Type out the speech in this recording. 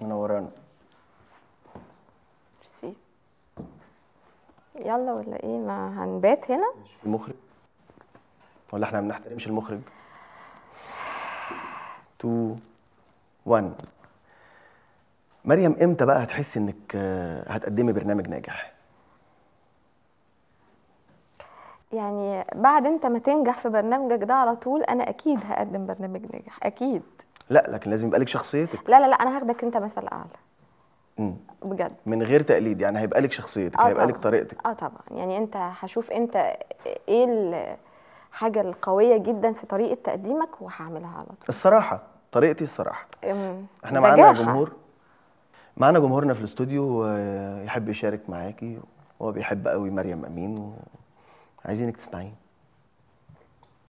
منورانا ميرسي يلا ولا ايه ما هنبات هنا مش المخرج ولا احنا ما بنحترمش المخرج 2 1 مريم امتى بقى هتحسي انك آه، هتقدمي برنامج ناجح يعني بعد انت ما تنجح في برنامجك ده على طول انا اكيد هقدم برنامج ناجح اكيد لا لكن لازم يبقى لك شخصيتك لا لا لا انا هاخدك انت مثل اعلى امم بجد من غير تقليد يعني هيبقى لك شخصيتك آه هيبقى لك طريقتك اه طبعا يعني انت هشوف انت ايه الحاجه القويه جدا في طريقه تقديمك وهعملها على طول الصراحه طريقتي الصراحه مم. احنا معانا جمهور معانا جمهورنا في الاستوديو يحب يشارك معاكي هو بيحب قوي مريم امين وعايزينك تسمعيني